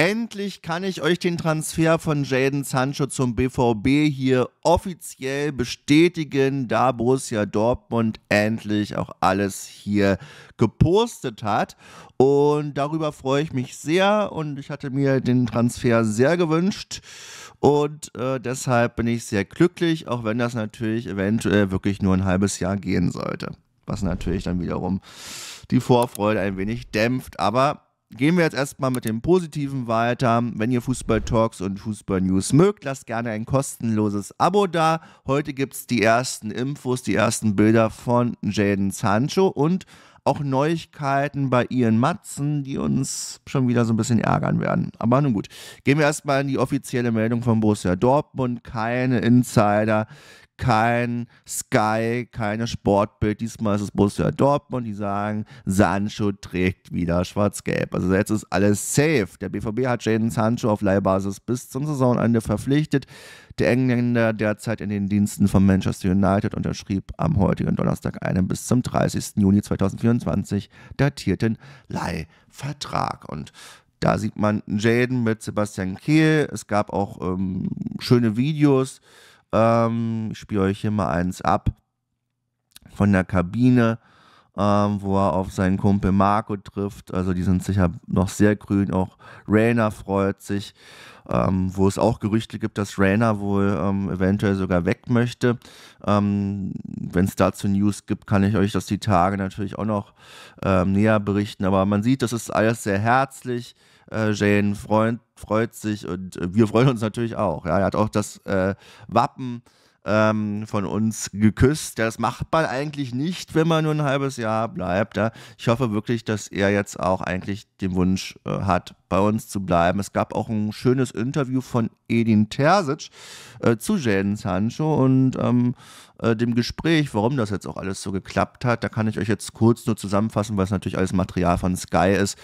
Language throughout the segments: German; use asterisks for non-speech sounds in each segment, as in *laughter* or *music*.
Endlich kann ich euch den Transfer von Jaden Sancho zum BVB hier offiziell bestätigen, da Borussia Dortmund endlich auch alles hier gepostet hat. Und darüber freue ich mich sehr und ich hatte mir den Transfer sehr gewünscht. Und äh, deshalb bin ich sehr glücklich, auch wenn das natürlich eventuell wirklich nur ein halbes Jahr gehen sollte. Was natürlich dann wiederum die Vorfreude ein wenig dämpft. Aber gehen wir jetzt erstmal mit dem Positiven weiter. Wenn ihr Fußball-Talks und Fußball-News mögt, lasst gerne ein kostenloses Abo da. Heute gibt es die ersten Infos, die ersten Bilder von Jaden Sancho und auch Neuigkeiten bei Ian Matzen, die uns schon wieder so ein bisschen ärgern werden. Aber nun gut, gehen wir erstmal in die offizielle Meldung von Borussia Dortmund. Keine Insider, kein Sky, keine Sportbild. Diesmal ist es Borussia Dortmund, die sagen, Sancho trägt wieder schwarz-gelb. Also jetzt ist alles safe. Der BVB hat Jaden Sancho auf Leihbasis bis zum Saisonende verpflichtet. Der Engländer derzeit in den Diensten von Manchester United unterschrieb am heutigen Donnerstag einen bis zum 30. Juni 2024 datierten Leihvertrag. Und da sieht man Jaden mit Sebastian Kehl. Es gab auch ähm, schöne Videos ähm, ich spiele euch hier mal eins ab von der Kabine, ähm, wo er auf seinen Kumpel Marco trifft. Also die sind sicher noch sehr grün. Auch Rainer freut sich, ähm, wo es auch Gerüchte gibt, dass Rainer wohl ähm, eventuell sogar weg möchte. Ähm, wenn es dazu News gibt, kann ich euch das die Tage natürlich auch noch ähm, näher berichten. Aber man sieht, das ist alles sehr herzlich. Äh, Jane freut freut sich und äh, wir freuen uns natürlich auch. Ja, er hat auch das äh, Wappen ähm, von uns geküsst. Das macht man eigentlich nicht, wenn man nur ein halbes Jahr bleibt. Ja. Ich hoffe wirklich, dass er jetzt auch eigentlich den Wunsch äh, hat, bei uns zu bleiben. Es gab auch ein schönes Interview von Edin Terzic äh, zu Jaden Sancho und ähm, äh, dem Gespräch, warum das jetzt auch alles so geklappt hat. Da kann ich euch jetzt kurz nur zusammenfassen, weil es natürlich alles Material von Sky ist,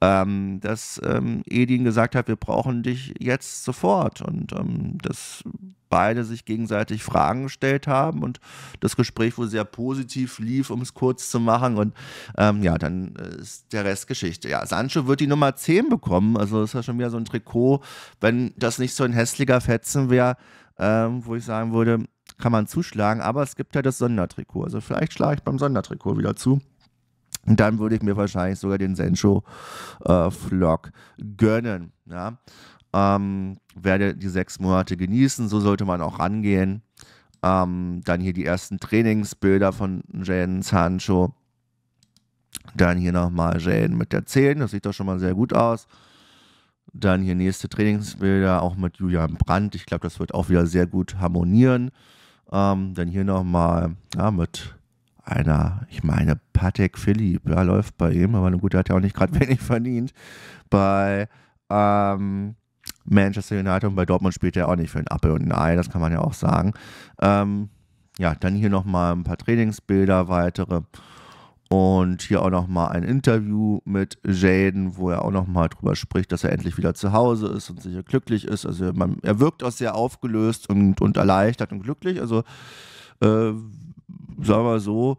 ähm, dass ähm, Edin gesagt hat, wir brauchen dich jetzt sofort. Und ähm, das beide sich gegenseitig Fragen gestellt haben und das Gespräch wohl sehr positiv lief, um es kurz zu machen. Und ähm, ja, dann äh, ist der Rest Geschichte. Ja, Sancho wird die Nummer 10 bekommen. Also das ist ja schon wieder so ein Trikot. Wenn das nicht so ein hässlicher Fetzen wäre, ähm, wo ich sagen würde, kann man zuschlagen. Aber es gibt ja das Sondertrikot. Also vielleicht schlage ich beim Sondertrikot wieder zu. Und dann würde ich mir wahrscheinlich sogar den Sancho-Vlog äh, gönnen. Ja. Ähm, werde die sechs Monate genießen, so sollte man auch rangehen. Ähm, dann hier die ersten Trainingsbilder von Jaden Sancho. Dann hier nochmal Jaden mit der 10, das sieht doch schon mal sehr gut aus. Dann hier nächste Trainingsbilder, auch mit Julian Brandt. Ich glaube, das wird auch wieder sehr gut harmonieren. Ähm, dann hier nochmal ja, mit einer, ich meine, Patek Philipp, ja, läuft bei ihm, aber gut, der hat ja auch nicht gerade *laughs* wenig verdient. Bei ähm, Manchester United und bei Dortmund spielt er auch nicht für ein Appel und ein Ei, das kann man ja auch sagen. Ähm, ja, dann hier nochmal ein paar Trainingsbilder, weitere. Und hier auch nochmal ein Interview mit Jaden, wo er auch nochmal drüber spricht, dass er endlich wieder zu Hause ist und sicher glücklich ist. Also man, er wirkt auch sehr aufgelöst und, und erleichtert und glücklich. Also äh, sagen wir so,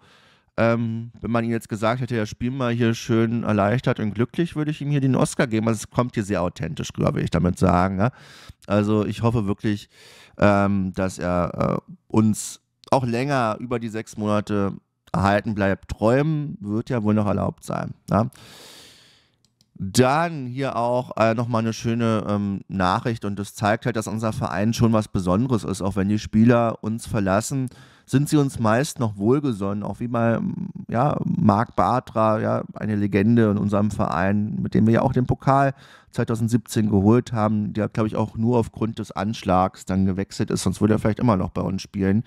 ähm, wenn man ihm jetzt gesagt hätte, ja, spiel mal hier schön erleichtert und glücklich, würde ich ihm hier den Oscar geben. Also es kommt hier sehr authentisch rüber, ich damit sagen. Ne? Also ich hoffe wirklich, ähm, dass er äh, uns auch länger über die sechs Monate erhalten bleibt. Träumen wird ja wohl noch erlaubt sein. Ne? Dann hier auch äh, nochmal eine schöne ähm, Nachricht und das zeigt halt, dass unser Verein schon was Besonderes ist, auch wenn die Spieler uns verlassen sind sie uns meist noch wohlgesonnen, auch wie mal ja, Marc Bartra, ja, eine Legende in unserem Verein, mit dem wir ja auch den Pokal 2017 geholt haben, der, glaube ich, auch nur aufgrund des Anschlags dann gewechselt ist, sonst würde er vielleicht immer noch bei uns spielen,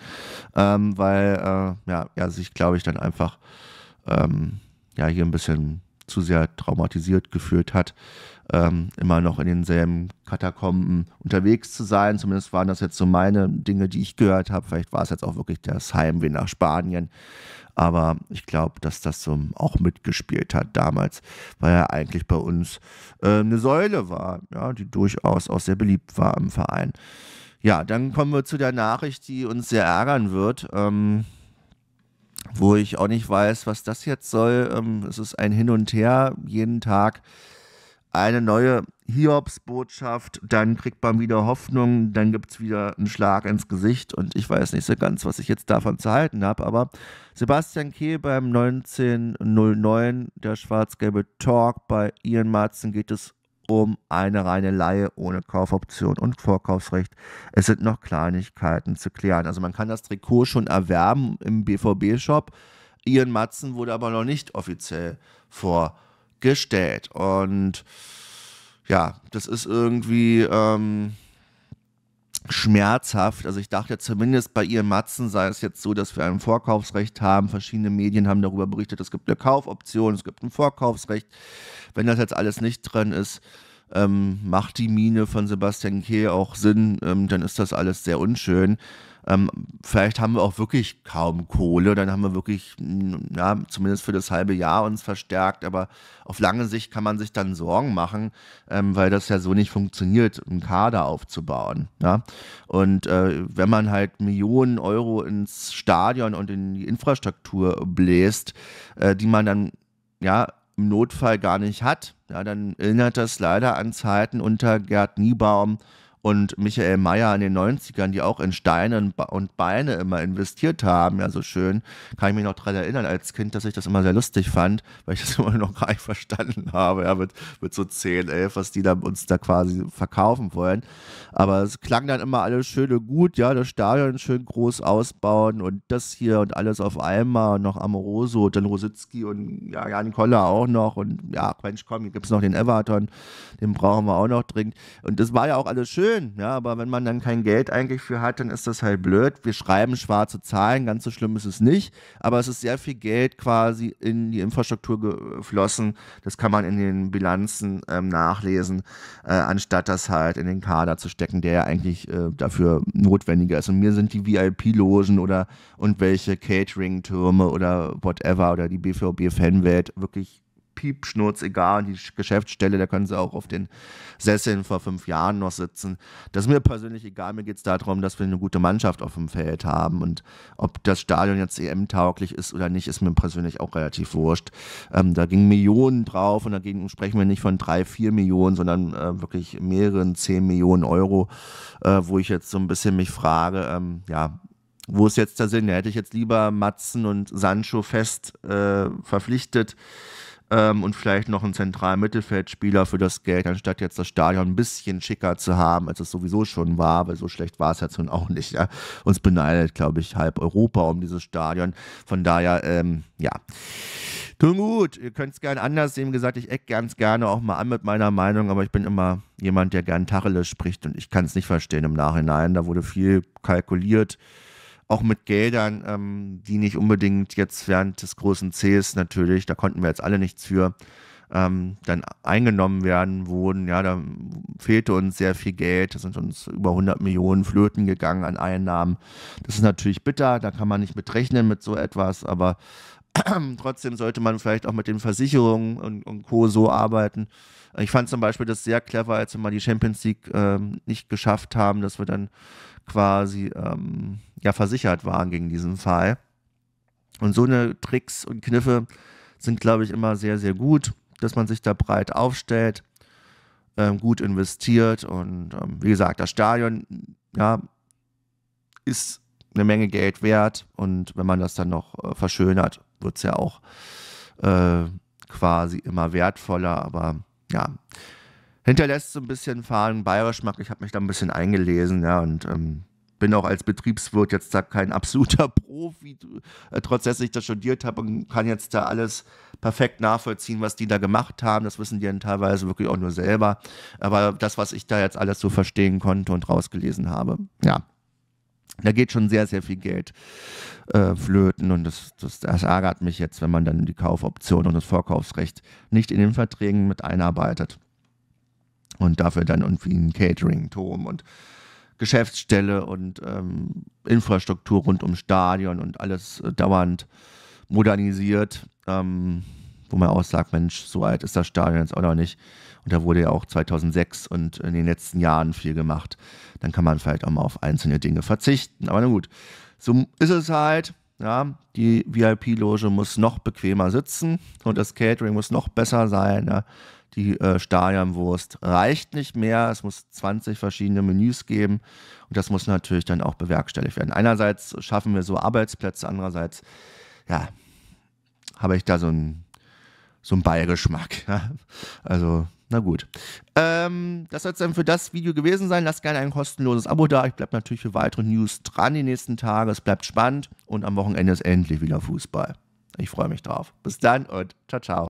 ähm, weil äh, ja, er sich, glaube ich, dann einfach ähm, ja, hier ein bisschen zu sehr traumatisiert gefühlt hat, ähm, immer noch in denselben Katakomben unterwegs zu sein. Zumindest waren das jetzt so meine Dinge, die ich gehört habe. Vielleicht war es jetzt auch wirklich das Heimweh nach Spanien. Aber ich glaube, dass das so auch mitgespielt hat damals, weil er eigentlich bei uns äh, eine Säule war, ja, die durchaus auch sehr beliebt war im Verein. Ja, dann kommen wir zu der Nachricht, die uns sehr ärgern wird. Ähm, wo ich auch nicht weiß, was das jetzt soll. Ähm, es ist ein Hin und Her, jeden Tag eine neue Hiobsbotschaft, dann kriegt man wieder Hoffnung, dann gibt es wieder einen Schlag ins Gesicht und ich weiß nicht so ganz, was ich jetzt davon zu halten habe, aber Sebastian Kehl beim 1909, der schwarz-gelbe Talk bei Ian Marzen geht es um eine reine Laie ohne Kaufoption und Vorkaufsrecht. Es sind noch Kleinigkeiten zu klären. Also man kann das Trikot schon erwerben im BVB-Shop. Ian Matzen wurde aber noch nicht offiziell vorgestellt. Und ja, das ist irgendwie... Ähm schmerzhaft. Also ich dachte zumindest bei ihren Matzen sei es jetzt so, dass wir ein Vorkaufsrecht haben. Verschiedene Medien haben darüber berichtet, es gibt eine Kaufoption, es gibt ein Vorkaufsrecht. Wenn das jetzt alles nicht drin ist, ähm, macht die Mine von Sebastian Kehl auch Sinn, ähm, dann ist das alles sehr unschön ähm, vielleicht haben wir auch wirklich kaum Kohle, dann haben wir wirklich, ja, zumindest für das halbe Jahr uns verstärkt, aber auf lange Sicht kann man sich dann Sorgen machen, ähm, weil das ja so nicht funktioniert, einen Kader aufzubauen. Ja? Und äh, wenn man halt Millionen Euro ins Stadion und in die Infrastruktur bläst, äh, die man dann ja im Notfall gar nicht hat, ja, dann erinnert das leider an Zeiten unter Gerd Niebaum, und Michael Mayer in den 90ern, die auch in Steine und Beine immer investiert haben, ja so schön, kann ich mich noch daran erinnern als Kind, dass ich das immer sehr lustig fand, weil ich das *laughs* immer noch gar nicht verstanden habe, ja, mit, mit so 10, 11, was die da uns da quasi verkaufen wollen. Aber es klang dann immer alles schön und gut, ja, das Stadion schön groß ausbauen und das hier und alles auf einmal und noch Amoroso und dann Rositzky und ja, Jan Koller auch noch und ja, Mensch, komm, hier gibt es noch den Everton, den brauchen wir auch noch dringend. Und das war ja auch alles schön, schön, ja, aber wenn man dann kein Geld eigentlich für hat, dann ist das halt blöd. Wir schreiben schwarze Zahlen, ganz so schlimm ist es nicht, aber es ist sehr viel Geld quasi in die Infrastruktur geflossen. Das kann man in den Bilanzen ähm, nachlesen, äh, anstatt das halt in den Kader zu stecken, der ja eigentlich äh, dafür notwendiger ist. Und mir sind die VIP-Logen oder und welche Catering-Türme oder whatever oder die BVB-Fanwelt wirklich Piep, Schnurz, egal. Die Geschäftsstelle, da können sie auch auf den Sesseln vor fünf Jahren noch sitzen. Das ist mir persönlich egal. Mir geht es darum, dass wir eine gute Mannschaft auf dem Feld haben. Und ob das Stadion jetzt EM-tauglich ist oder nicht, ist mir persönlich auch relativ wurscht. Ähm, da gingen Millionen drauf und dagegen sprechen wir nicht von drei, vier Millionen, sondern äh, wirklich mehreren zehn Millionen Euro, äh, wo ich jetzt so ein bisschen mich frage, ähm, ja, wo ist jetzt der Sinn? Da hätte ich jetzt lieber Matzen und Sancho fest äh, verpflichtet ähm, und vielleicht noch einen zentralen Mittelfeldspieler für das Geld, anstatt jetzt das Stadion ein bisschen schicker zu haben, als es sowieso schon war, weil so schlecht war es jetzt nun auch nicht. Ja? Uns beneidet, glaube ich, halb Europa um dieses Stadion. Von daher, ähm, ja. Tun gut, ihr könnt es gerne anders sehen. Wie gesagt, ich eck ganz gerne auch mal an mit meiner Meinung, aber ich bin immer jemand, der gern Tacheles spricht und ich kann es nicht verstehen im Nachhinein. Da wurde viel kalkuliert auch mit Geldern, ähm, die nicht unbedingt jetzt während des großen Cs natürlich, da konnten wir jetzt alle nichts für, ähm, dann eingenommen werden wurden. Ja, da fehlte uns sehr viel Geld. Da sind uns über 100 Millionen Flöten gegangen an Einnahmen. Das ist natürlich bitter, da kann man nicht mitrechnen mit so etwas, aber *clears throat* Trotzdem sollte man vielleicht auch mit den Versicherungen und, und Co. so arbeiten. Ich fand zum Beispiel das sehr clever, als wir mal die Champions League ähm, nicht geschafft haben, dass wir dann quasi ähm, ja versichert waren gegen diesen Fall. Und so eine Tricks und Kniffe sind, glaube ich, immer sehr, sehr gut, dass man sich da breit aufstellt, ähm, gut investiert und ähm, wie gesagt, das Stadion, ja, ist eine Menge Geld wert und wenn man das dann noch äh, verschönert, wird es ja auch äh, quasi immer wertvoller, aber ja. Hinterlässt so ein bisschen fahlen Beigeschmack. Ich habe mich da ein bisschen eingelesen, ja, und ähm, bin auch als Betriebswirt jetzt da kein absoluter *laughs* Profi, äh, trotz dass ich das studiert habe und kann jetzt da alles perfekt nachvollziehen, was die da gemacht haben. Das wissen die dann teilweise wirklich auch nur selber. Aber das, was ich da jetzt alles so verstehen konnte und rausgelesen habe, ja, da geht schon sehr, sehr viel Geld äh, flöten und das, das, das, ärgert mich jetzt, wenn man dann die Kaufoption und das Vorkaufsrecht nicht in den Verträgen mit einarbeitet und dafür dann irgendwie ein Catering-Turm und Geschäftsstelle und ähm, Infrastruktur rund um Stadion und alles äh, dauernd modernisiert, ähm, wo man auch sagt, Mensch, so alt ist das Stadion jetzt auch noch nicht. Und da wurde ja auch 2006 und in den letzten Jahren viel gemacht. Dann kann man vielleicht auch mal auf einzelne Dinge verzichten. Aber na gut, so ist es halt. Ja, die VIP-Loge muss noch bequemer sitzen und das Catering muss noch besser sein. Ja. Ne? Die äh, Stadionwurst reicht nicht mehr. Es muss 20 verschiedene Menüs geben und das muss natürlich dann auch bewerkstelligt werden. Einerseits schaffen wir so Arbeitsplätze, andererseits, ja, habe ich da so einen so Beigeschmack. Ja. Also na gut. Ähm, das soll es dann für das Video gewesen sein. Lasst gerne ein kostenloses Abo da. Ich bleibe natürlich für weitere News dran die nächsten Tage. Es bleibt spannend und am Wochenende ist endlich wieder Fußball. Ich freue mich drauf. Bis dann und ciao, ciao.